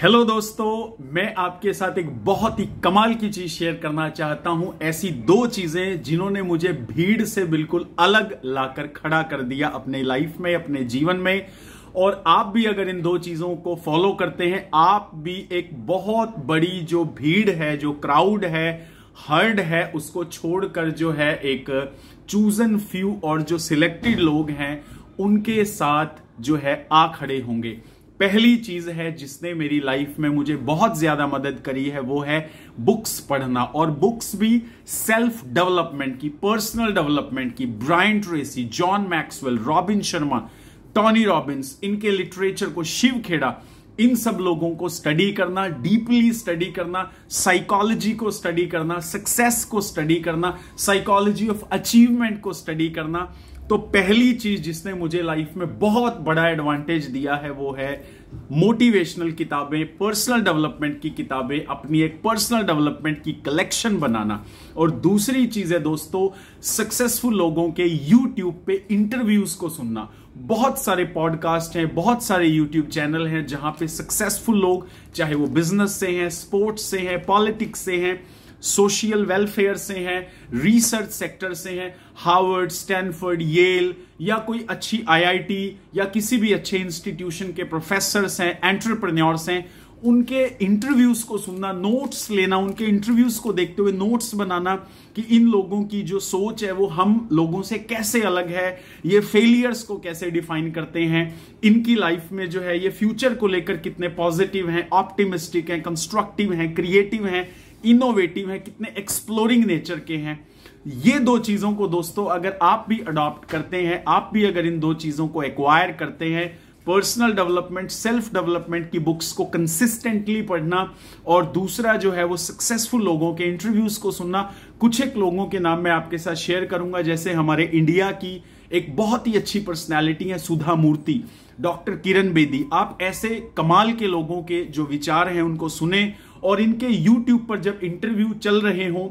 hello दोस्तों मैं आपके साथ एक बहुत ही कमाल की चीज शेयर करना चाहता हूं ऐसी दो चीजें जिन्होंने मुझे भीड़ से बिल्कुल अलग लाकर खड़ा कर दिया अपने लाइफ में अपने जीवन में और आप भी अगर इन दो चीजों को फॉलो करते हैं आप भी एक बहुत बड़ी जो भीड़ है जो क्राउड है हर्ड है उसको छोड़कर जो है एक चूजन फ्यू और जो सिलेक्टेड लोग हैं उनके साथ जो है आ खड़े होंगे पहली चीज है जिसने मेरी लाइफ में मुझे बहुत ज्यादा मदद करी है वो है बुक्स पढ़ना और बुक्स भी सेल्फ डेवलपमेंट की पर्सनल डेवलपमेंट की Brian Tracy John Maxwell Robin Sharma Tony Robbins इनके लिटरेचर को शिव खेड़ा इन सब लोगों को स्टडी करना डीपली स्टडी करना साइकोलॉजी को स्टडी करना सक्सेस को स्टडी करना साइकोलॉजी ऑफ अचीवमेंट को स्टडी करना तो पहली चीज जिसने मुझे लाइफ में बहुत बड़ा एडवांटेज दिया है वो है मोटिवेशनल किताबें पर्सनल डेवलपमेंट की किताबें अपनी एक पर्सनल डेवलपमेंट की कलेक्शन बनाना और दूसरी चीज है दोस्तों सक्सेसफुल लोगों के यूट्यूब पे इंटरव्यूज को सुनना बहुत सारे पॉडकास्ट हैं बहुत सारे यूट्यूब चैनल हैं जहां पे सक्सेसफुल लोग चाहे वो बिजनेस से हैं स्पोर्ट्स से हैं पॉलिटिक्स से हैं सोशल वेलफेयर से हैं रिसर्च सेक्टर से हैं हार्वर्ड स्टैनफर्ड येल या कोई अच्छी आईआईटी या किसी भी अच्छे इंस्टीट्यूशन के प्रोफेसर हैं एंटरप्रेन्योर्स हैं उनके इंटरव्यूज को सुनना नोट्स लेना उनके इंटरव्यूज को देखते हुए नोट्स बनाना कि इन लोगों की जो सोच है वो हम लोगों से कैसे अलग है ये फेलियर्स को कैसे डिफाइन करते हैं इनकी लाइफ में जो है ये फ्यूचर को लेकर कितने पॉजिटिव हैं ऑप्टिमिस्टिक हैं कंस्ट्रक्टिव हैं क्रिएटिव हैं इनोवेटिव है कितने एक्सप्लोरिंग नेचर के हैं ये दो चीजों को दोस्तों अगर आप भी अडॉप्ट करते हैं आप भी अगर इन दो चीजों को एक्वायर करते हैं पर्सनल डेवलपमेंट सेल्फ डेवलपमेंट की बुक्स को कंसिस्टेंटली पढ़ना और दूसरा जो है वो सक्सेसफुल लोगों के इंटरव्यूज को सुनना कुछ एक लोगों के नाम मैं आपके साथ शेयर करूंगा जैसे हमारे इंडिया की एक बहुत ही अच्छी पर्सनैलिटी है सुधा मूर्ति डॉक्टर किरण बेदी आप ऐसे कमाल के लोगों के जो विचार हैं उनको सुने और इनके यूट्यूब पर जब इंटरव्यू चल रहे हों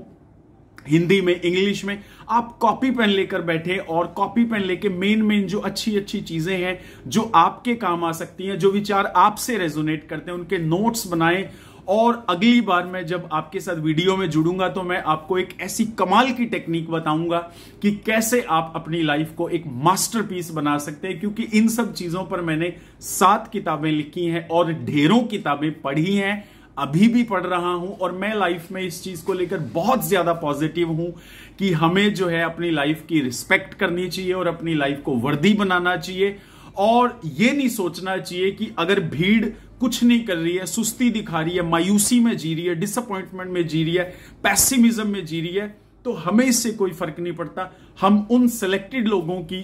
हिंदी में इंग्लिश में आप कॉपी पेन लेकर बैठे और कॉपी पेन लेके मेन मेन जो अच्छी अच्छी चीजें हैं जो आपके काम आ सकती हैं जो विचार आपसे रेजोनेट करते हैं उनके नोट्स बनाए और अगली बार मैं जब आपके साथ वीडियो में जुड़ूंगा तो मैं आपको एक ऐसी कमाल की टेक्निक बताऊंगा कि कैसे आप अपनी लाइफ को एक मास्टरपीस बना सकते हैं क्योंकि इन सब चीजों पर मैंने सात किताबें लिखी हैं और ढेरों किताबें पढ़ी हैं अभी भी पढ़ रहा हूं और मैं लाइफ में इस चीज को लेकर बहुत ज्यादा पॉजिटिव हूं कि हमें जो है अपनी लाइफ की रिस्पेक्ट करनी चाहिए और अपनी लाइफ को वर्दी बनाना चाहिए और ये नहीं सोचना चाहिए कि अगर भीड़ कुछ नहीं कर रही है सुस्ती दिखा रही है मायूसी में जी रही है डिसअपॉइंटमेंट में जी रही है पैसिमिज्म में जी रही है तो हमें इससे कोई फर्क नहीं पड़ता हम उन सिलेक्टेड लोगों की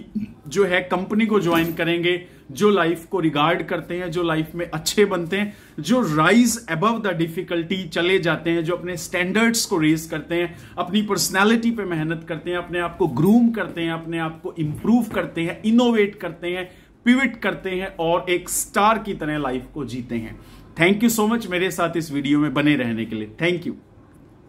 जो है कंपनी को ज्वाइन करेंगे जो लाइफ को रिगार्ड करते हैं जो लाइफ में अच्छे बनते हैं जो राइज अबव द डिफिकल्टी चले जाते हैं जो अपने स्टैंडर्ड्स को रेज करते हैं अपनी पर्सनैलिटी पे मेहनत करते हैं अपने आप को ग्रूम करते हैं अपने आप को इम्प्रूव करते हैं इनोवेट करते हैं पिविट करते हैं और एक स्टार की तरह लाइफ को जीते हैं थैंक यू सो मच मेरे साथ इस वीडियो में बने रहने के लिए थैंक यू